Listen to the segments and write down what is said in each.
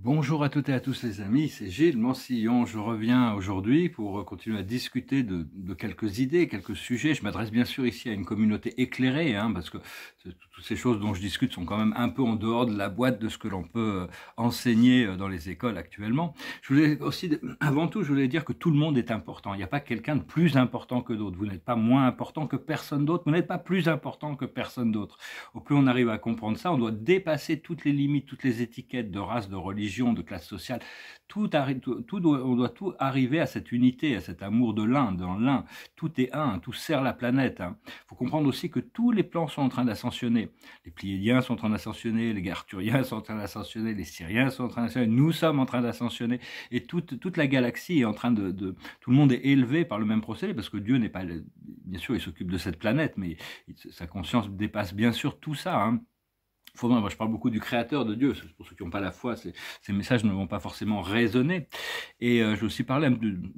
Bonjour à toutes et à tous les amis, c'est Gilles Mancillon. Je reviens aujourd'hui pour continuer à discuter de, quelques idées, quelques sujets. Je m'adresse bien sûr ici à une communauté éclairée, hein, parce que toutes ces choses dont je discute sont quand même un peu en dehors de la boîte de ce que l'on peut euh, enseigner euh, dans les écoles actuellement. Je voulais aussi, avant tout, je voulais dire que tout le monde est important. Il n'y a pas quelqu'un de plus important que d'autres. Vous n'êtes pas moins important que personne d'autre. Vous n'êtes pas plus important que personne d'autre. Au plus on arrive à comprendre ça, on doit dépasser toutes les limites, toutes les étiquettes de race, de religion de classe sociale, tout, tout, on doit tout arriver à cette unité, à cet amour de l'un, dans l'un. Tout est un, tout sert la planète. Il hein. faut comprendre aussi que tous les plans sont en train d'ascensionner. Les Pléiadiens sont en train d'ascensionner, les garturiens sont en train d'ascensionner, les Syriens sont en train d'ascensionner, nous sommes en train d'ascensionner. Et toute, toute la galaxie est en train de, Tout le monde est élevé par le même procédé, parce que Dieu n'est pas... Bien sûr, il s'occupe de cette planète, mais sa conscience dépasse bien sûr tout ça. Hein moi je parle beaucoup du créateur de Dieu, pour ceux qui n'ont pas la foi, ces messages ne vont pas forcément résonner. Et euh, je veux aussi parler,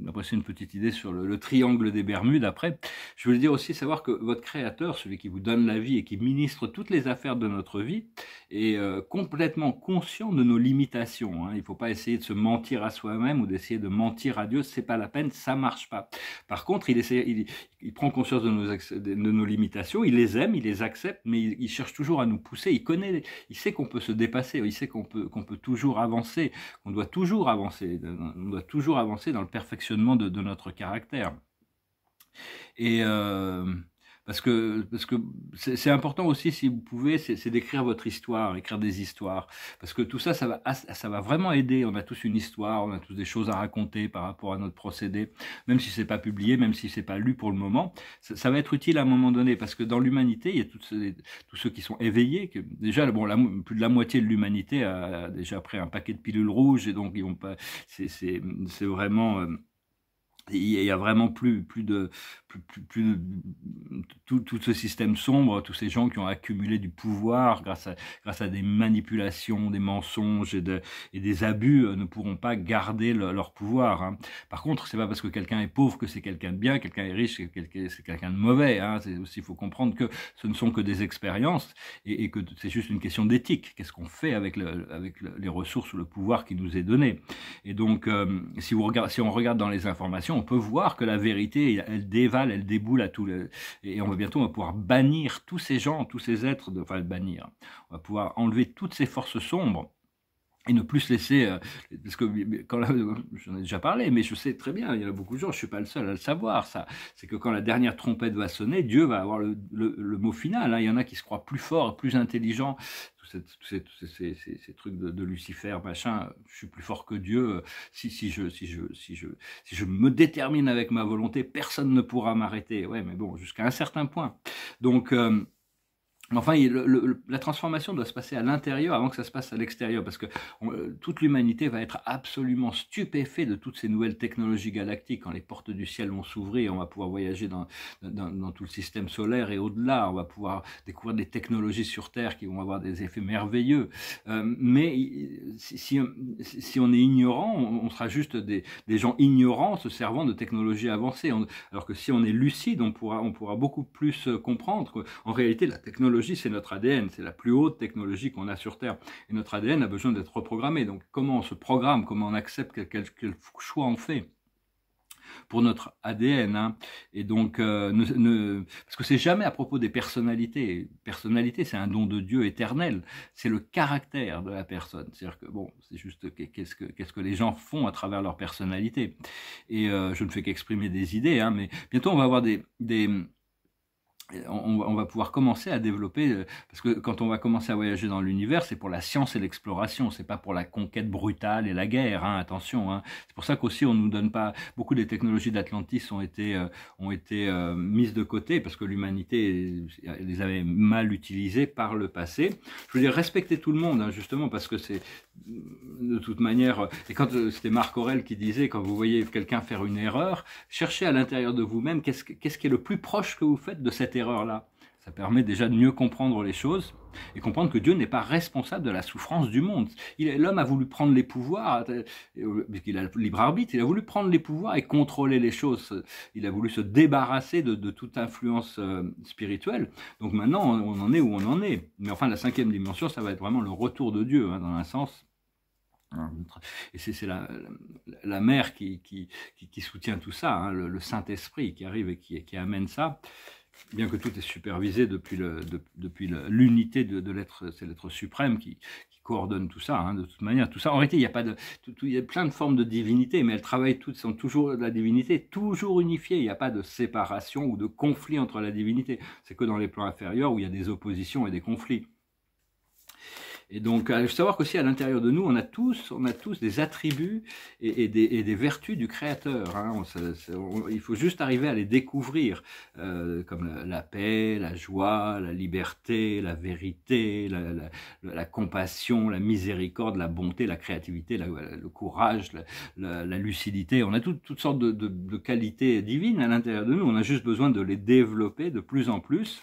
après c'est une petite idée sur le, triangle des Bermudes après, je voulais dire aussi savoir que votre créateur, celui qui vous donne la vie et qui ministre toutes les affaires de notre vie, est euh, complètement conscient de nos limitations. Hein. Il ne faut pas essayer de se mentir à soi-même ou d'essayer de mentir à Dieu, c'est pas la peine, ça marche pas. Par contre, il, il, prend conscience de nos, de nos limitations, il les aime, il les accepte, mais il cherche toujours à nous pousser, il connaît il sait qu'on peut se dépasser, il sait qu'on peut, qu'on peut toujours avancer, on doit toujours avancer, on doit toujours avancer dans le perfectionnement de, notre caractère. Et euh, parce que parce que c'est important aussi si vous pouvez c'est d'écrire votre histoire écrire des histoires parce que tout ça ça va ça va vraiment aider on a tous une histoire on a tous des choses à raconter par rapport à notre procédé même si c'est pas publié même si c'est pas lu pour le moment ça, va être utile à un moment donné parce que dans l'humanité il y a tous ceux, qui sont éveillés que déjà bon plus de la moitié de l'humanité a déjà pris un paquet de pilules rouges et donc ils ont pas c'est vraiment euh, il y a vraiment plus, plus de, plus, tout, ce système sombre, tous ces gens qui ont accumulé du pouvoir grâce à, grâce à des manipulations, des mensonges et, des abus euh, ne pourront pas garder leur pouvoir. Hein. Par contre, c'est pas parce que quelqu'un est pauvre que c'est quelqu'un de bien, quelqu'un est riche, c'est quelqu'un de mauvais. Hein. aussi, il faut comprendre que ce ne sont que des expériences et, que c'est juste une question d'éthique. Qu'est-ce qu'on fait avec, avec les ressources ou le pouvoir qui nous est donné Et donc, euh, si, vous si on regarde dans les informations, on peut voir que la vérité, elle, dévale, elle déboule à tout les... Et on va bientôt pouvoir bannir tous ces gens, tous ces êtres, de... enfin bannir, on va pouvoir enlever toutes ces forces sombres et ne plus laisser, euh, parce que quand j'en ai déjà parlé, mais je sais très bien, il y en a beaucoup de gens, je ne suis pas le seul à le savoir, ça, c'est que quand la dernière trompette va sonner, Dieu va avoir le, le, mot final, hein. il y en a qui se croient plus forts, plus intelligents, ces, ces, ces, ces, trucs de, de, Lucifer, machin, je suis plus fort que Dieu, euh, si, si, je, si, je, si, je, si je me détermine avec ma volonté, personne ne pourra m'arrêter. Ouais, mais bon, jusqu'à un certain point. Donc, euh, Enfin, la transformation doit se passer à l'intérieur avant que ça se passe à l'extérieur, parce que euh, toute l'humanité va être absolument stupéfaite de toutes ces nouvelles technologies galactiques. Quand les portes du ciel vont s'ouvrir, on va pouvoir voyager dans, tout le système solaire et au-delà, on va pouvoir découvrir des technologies sur Terre qui vont avoir des effets merveilleux. Euh, mais euh, si, on est ignorant, on, sera juste des, gens ignorants se servant de technologies avancées. alors que si on est lucide, on pourra, on pourra beaucoup plus comprendre qu'en réalité, la technologie c'est notre ADN, c'est la plus haute technologie qu'on a sur Terre. Et notre ADN a besoin d'être reprogrammé. Donc comment on se programme, comment on accepte, quel, choix on fait pour notre ADN. Hein. Et donc, euh, ne, parce que c'est jamais à propos des personnalités. Personnalité, c'est un don de Dieu éternel. C'est le caractère de la personne. cest que, bon, c'est juste qu'est-ce que, qu'est-ce que les gens font à travers leur personnalité. Et euh, je ne fais qu'exprimer des idées, hein, mais bientôt on va avoir des on, va pouvoir commencer à développer, euh, parce que quand on va commencer à voyager dans l'univers, c'est pour la science et l'exploration, c'est pas pour la conquête brutale et la guerre, hein, attention. Hein. C'est pour ça qu'aussi on nous donne pas, beaucoup des technologies d'Atlantis ont été, euh, ont été euh, mises de côté, parce que l'humanité les avait mal utilisées par le passé. Je veux dire, respecter tout le monde, hein, justement, parce que c'est de toute manière, et quand euh, c'était Marc Aurel qui disait, quand vous voyez quelqu'un faire une erreur, cherchez à l'intérieur de vous-même qu'est-ce, quest qui est le plus proche que vous faites de cette erreur-là. Ça permet déjà de mieux comprendre les choses et comprendre que Dieu n'est pas responsable de la souffrance du monde. l'homme a voulu prendre les pouvoirs, euh, puisqu'il a le libre arbitre, il a voulu prendre les pouvoirs et contrôler les choses. Il a voulu se débarrasser de, toute influence euh, spirituelle. Donc maintenant, on, en est où on en est. Mais enfin, la cinquième dimension, ça va être vraiment le retour de Dieu, hein, dans un sens Hein, et c'est la, mère qui, soutient tout ça, hein, le, Saint-Esprit qui arrive et qui, amène ça, bien que tout est supervisé depuis l'unité de, l'être, c'est l'être suprême qui, coordonne tout ça, hein, de toute manière. Tout ça, en réalité, il y a pas de, il y a plein de formes de divinité, mais elles travaillent toutes, sont toujours la divinité, toujours unifiée. Il n'y a pas de séparation ou de conflit entre la divinité. C'est que dans les plans inférieurs où il y a des oppositions et des conflits. Et donc, il faut savoir qu'aussi à l'intérieur de nous, on a tous, on a tous des attributs et, des, vertus du Créateur. Hein. il faut juste arriver à les découvrir, euh, comme la, paix, la joie, la liberté, la vérité, la, compassion, la miséricorde, la bonté, la créativité, le courage, la, lucidité. On a toutes sortes de qualités divines à l'intérieur de nous. On a juste besoin de les développer de plus en plus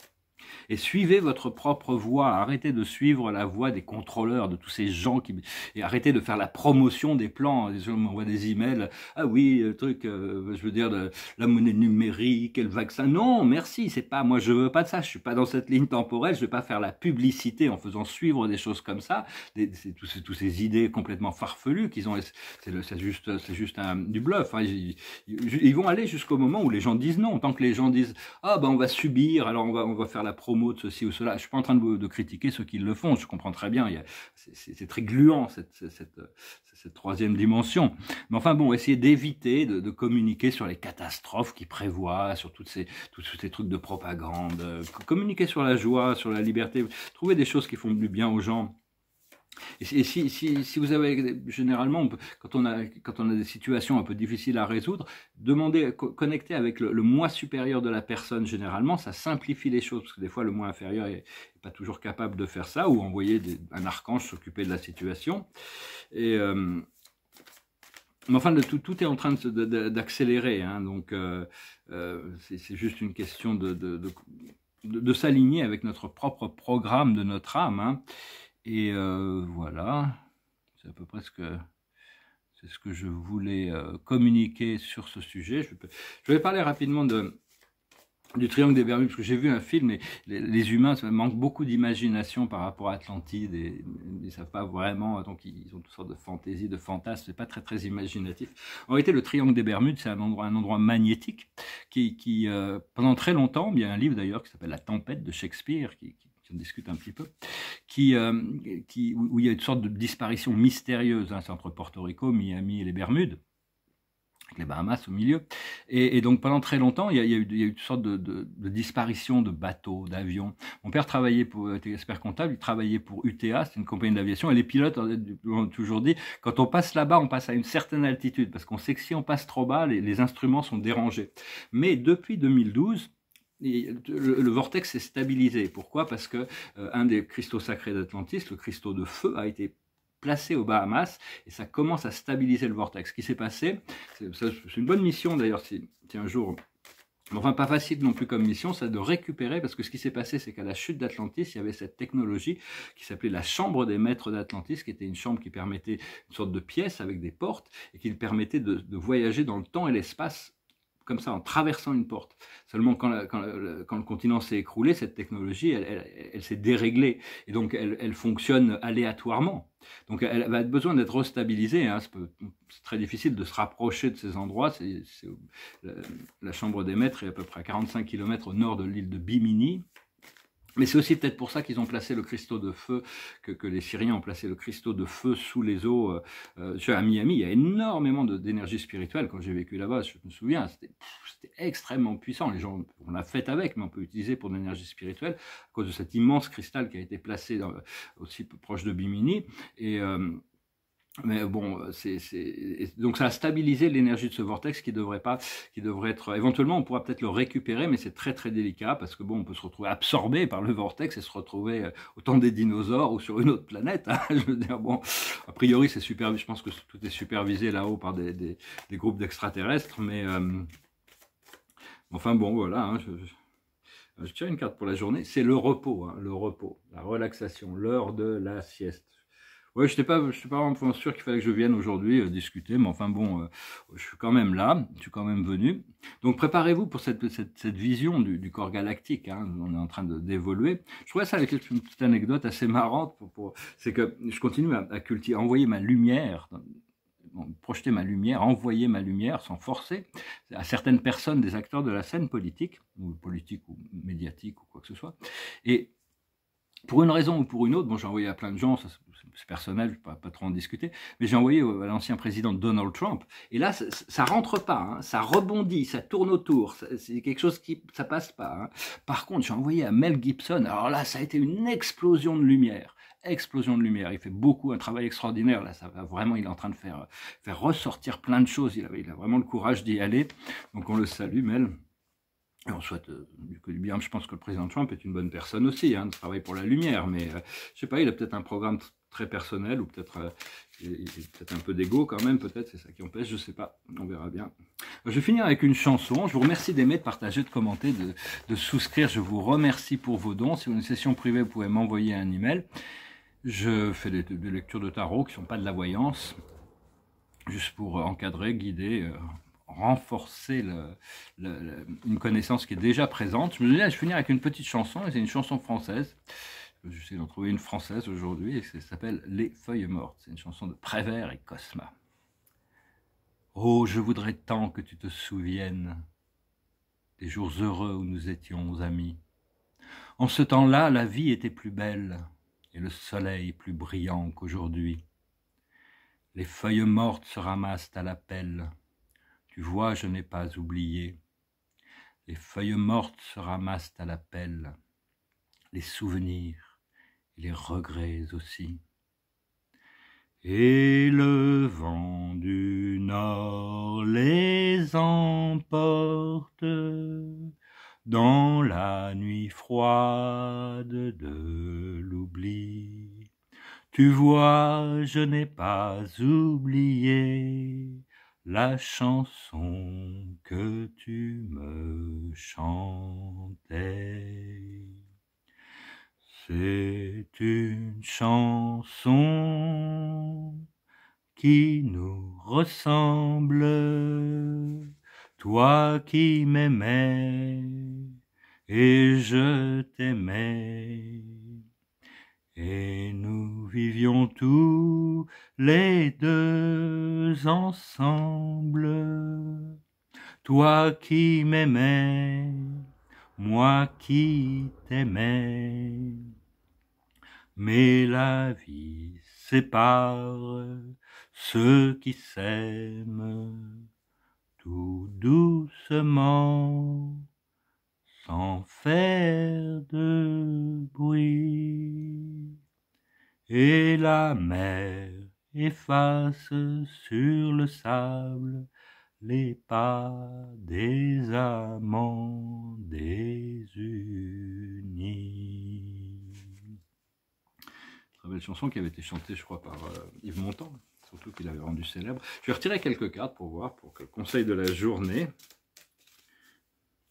et suivez votre propre voie. Arrêtez de suivre la voie des contrôleurs, de tous ces gens qui et arrêtez de faire la promotion des plans. Les gens m'envoient des emails. Ah oui, le euh, truc, euh, je veux dire la monnaie numérique, et le vaccin. Non, merci, c'est pas moi. Je veux pas de ça. Je suis pas dans cette ligne temporelle. Je vais pas faire la publicité en faisant suivre des choses comme ça. toutes tous, ces, idées complètement farfelues qu'ils ont. C'est juste, c'est juste un, du bluff. Hein. Ils, vont aller jusqu'au moment où les gens disent non. Tant que les gens disent ah ben on va subir, alors on va on va faire la promo de ceci ou cela. Je suis pas en train de, critiquer ceux qui le font, je comprends très bien. C'est très gluant, cette, troisième dimension. Mais enfin bon, essayer d'éviter de, communiquer sur les catastrophes qui prévoient, sur toutes ces, tous ces trucs de propagande. Euh, communiquer sur la joie, sur la liberté. Trouver des choses qui font du bien aux gens. Et si, si, si, vous avez, généralement, quand, on a, quand on a des situations un peu difficiles à résoudre, demander, connecter avec le, moi supérieur de la personne, généralement, ça simplifie les choses, parce que des fois, le moi inférieur n'est pas toujours capable de faire ça, ou envoyer un archange s'occuper de la situation. Et, euh, mais enfin, tout, tout, est en train d'accélérer, hein, donc euh, euh, c'est juste une question de, de, s'aligner avec notre propre programme de notre âme. Hein. Et euh, voilà, c'est à peu près ce que, c'est ce que je voulais euh, communiquer sur ce sujet. Je, vais parler rapidement de, du triangle des Bermudes, parce que j'ai vu un film, et les, humains ça manquent beaucoup d'imagination par rapport à Atlantide, et ils ne savent pas vraiment, donc ils ont toutes sortes de fantaisies, de fantasmes, n'est pas très très imaginatif. En réalité, le triangle des Bermudes, c'est un endroit, un endroit magnétique, qui, qui euh, pendant très longtemps, il y a un livre d'ailleurs qui s'appelle La Tempête de Shakespeare, qui on discute un petit peu, qui, euh, qui, où, il y a une sorte de disparition mystérieuse, hein, c'est entre Porto Rico, Miami et les Bermudes, avec les Bahamas au milieu. Et, donc pendant très longtemps, il y a, eu, une sorte de, de disparition de bateaux, d'avions. Mon père travaillait pour, était expert comptable, il travaillait pour UTA, c'est une compagnie d'aviation, et les pilotes ont toujours dit, quand on passe là-bas, on passe à une certaine altitude, parce qu'on sait que si on passe trop bas, les instruments sont dérangés. Mais depuis 2012, le, vortex s'est stabilisé. Pourquoi Parce que euh, un des cristaux sacrés d'Atlantis, le cristaux de feu, a été placé au Bahamas et ça commence à stabiliser le vortex. Ce qui s'est passé, c'est une bonne mission d'ailleurs si, un jour... Enfin, pas facile non plus comme mission, c'est de récupérer, parce que ce qui s'est passé, c'est qu'à la chute d'Atlantis, il y avait cette technologie qui s'appelait la chambre des maîtres d'Atlantis, qui était une chambre qui permettait une sorte de pièce avec des portes, et qui permettait de voyager dans le temps et l'espace comme ça en traversant une porte. Seulement quand, le continent s'est écroulé, cette technologie, elle, s'est déréglée et donc elle, fonctionne aléatoirement. Donc elle va être besoin d'être restabilisée. Hein. C'est très difficile de se rapprocher de ces endroits. la, la, chambre des maîtres est à peu près à 45 km au nord de l'île de Bimini, mais c'est aussi peut-être pour ça qu'ils ont placé le cristaux de feu, que, que, les Syriens ont placé le cristaux de feu sous les eaux. Euh, euh à Miami, il y a énormément d'énergie spirituelle. Quand j'ai vécu là-bas, je me souviens, c'était extrêmement puissant. Les gens, on l'a fait avec, mais on peut utiliser pour l'énergie spirituelle à cause de cet immense cristal qui a été placé dans, aussi proche de Bimini. Et. Euh, mais bon, euh, c'est donc ça a stabilisé l'énergie de ce vortex qui devrait pas, qui devrait être. Éventuellement, on pourra peut-être le récupérer, mais c'est très très délicat parce que bon, on peut se retrouver absorbé par le vortex et se retrouver euh, au temps des dinosaures ou sur une autre planète. Hein. je veux dire, bon, a priori, c'est super. Je pense que tout est supervisé là-haut par des, des, groupes d'extraterrestres, mais euh, enfin bon, voilà. Hein, je, tiens une carte pour la journée, c'est le repos, hein, le repos, la relaxation, l'heure de la sieste. Ouais, je n'étais pas, pas vraiment sûr qu'il fallait que je vienne aujourd'hui euh, discuter, mais enfin bon, euh, je suis quand même là, je suis quand même venu. Donc préparez-vous pour cette, vision du, corps galactique, hein, on est en train d'évoluer. Je trouvais ça avec une petite anecdote assez marrante, pour, c'est que je continue à, envoyer ma lumière projeter ma lumière, envoyer ma lumière sans forcer à certaines personnes, des acteurs de la scène politique, ou politique ou médiatique ou quoi que ce soit. Et pour une raison ou pour une autre, j'ai envoyé à plein de gens, c'est personnel, je ne vais pas, trop en discuter, mais j'ai envoyé à l'ancien président Donald Trump. Et là, ça ne rentre pas, hein, ça rebondit, ça tourne autour, c'est quelque chose qui ne passe pas. Hein. Par contre, j'ai envoyé à Mel Gibson, alors là, ça a été une explosion de lumière. Explosion de lumière. Il fait beaucoup un travail extraordinaire. Là, ça vraiment, il est en train de faire, ressortir plein de choses. Il a, il a vraiment le courage d'y aller. Donc, on le salue, Mel on souhaite euh, du bien. Je pense que le président Trump est une bonne personne aussi. Hein, il travaille pour la lumière, mais je euh, je sais pas, il a peut-être un programme très personnel ou peut-être euh, peut un peu d'ego quand même. Peut-être c'est ça qui empêche. Je sais pas. On verra bien. Je vais finir avec une chanson. Je vous remercie d'aimer, de partager, de commenter, de, souscrire. Je vous remercie pour vos dons. Si vous avez une session privée, vous pouvez m'envoyer un email. Je fais des, lectures de tarot qui sont pas de la voyance, juste pour encadrer, guider renforcer une connaissance qui est déjà présente. Je me disais, ah, je vais finir avec une petite chanson, et c'est une chanson française. J'essaie d'en trouver une française aujourd'hui, et ça s'appelle Les Feuilles Mortes. C'est une chanson de Prévert et Cosma. Oh, je voudrais tant que tu te souviennes des jours heureux où nous étions amis. En ce temps-là, la vie était plus belle et le soleil plus brillant qu'aujourd'hui. Les feuilles mortes se ramassent à la pelle tu vois, je n'ai pas oublié. Les feuilles mortes se ramassent à la pelle, les souvenirs et les regrets aussi. Et le vent du nord les emporte dans la nuit froide de l'oubli. Tu vois, je n'ai pas oublié la chanson que tu me chantais. C'est une chanson qui nous ressemble, toi qui m'aimais et je t'aimais. Et nous vivions tous les deux ensemble, toi qui m'aimais, moi qui t'aimais. Mais la vie sépare ceux qui s'aiment tout doucement sans faire de bruit. Et la mer efface sur le sable les pas des amants désunis. Très belle chanson qui avait été chantée, je crois, par euh, Yves Montand, surtout qu'il avait rendu célèbre. Je vais retirer quelques cartes pour voir, pour que le conseil de la journée,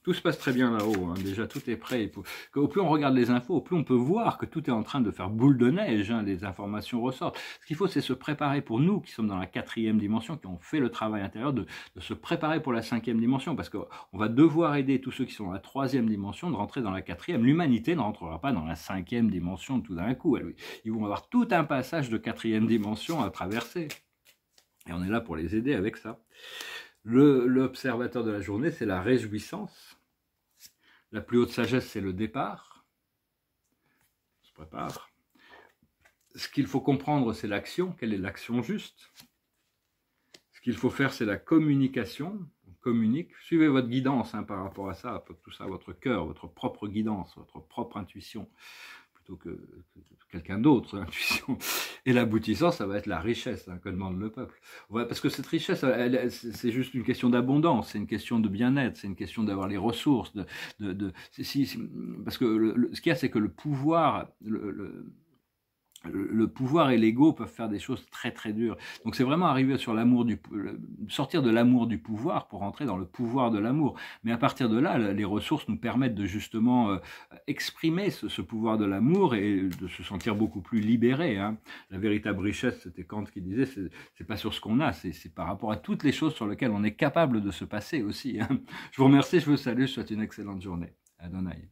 tout se passe très bien là-haut, hein. déjà tout est prêt. Au plus on regarde les infos, au plus on peut voir que tout est en train de faire boule de neige, hein. les informations ressortent. Ce qu'il faut, c'est se préparer pour nous, qui sommes dans la quatrième dimension, qui ont fait le travail intérieur, de, se préparer pour la cinquième dimension, parce qu'on va devoir aider tous ceux qui sont dans la troisième dimension de rentrer dans la quatrième. L'humanité ne rentrera pas dans la cinquième dimension tout d'un coup. ils vont avoir tout un passage de quatrième dimension à traverser. Et on est là pour les aider avec ça. L'observateur de la journée, c'est la réjouissance la plus haute sagesse, c'est le départ. On se prépare. Ce qu'il faut comprendre, c'est l'action. Quelle est l'action juste Ce qu'il faut faire, c'est la communication. On communique. Suivez votre guidance hein, par rapport à ça, tout ça, votre cœur, votre propre guidance, votre propre intuition que, quelqu'un d'autre, hein, Et l'aboutissant, ça va être la richesse hein, que demande le peuple. parce que cette richesse, c'est juste une question d'abondance, c'est une question de bien-être, c'est une question d'avoir les ressources. De, parce que ce qu'il y a, c'est que le pouvoir, le, le pouvoir et l'ego peuvent faire des choses très très dures. Donc c'est vraiment arriver sur l'amour du sortir de l'amour du pouvoir pour entrer dans le pouvoir de l'amour. Mais à partir de là, les ressources nous permettent de justement euh, exprimer ce, pouvoir de l'amour et de se sentir beaucoup plus libéré. Hein. La véritable richesse, c'était Kant qui disait, c'est pas sur ce qu'on a, c'est par rapport à toutes les choses sur lesquelles on est capable de se passer aussi. Hein. Je vous remercie, je vous salue, je souhaite une excellente journée. Adonai.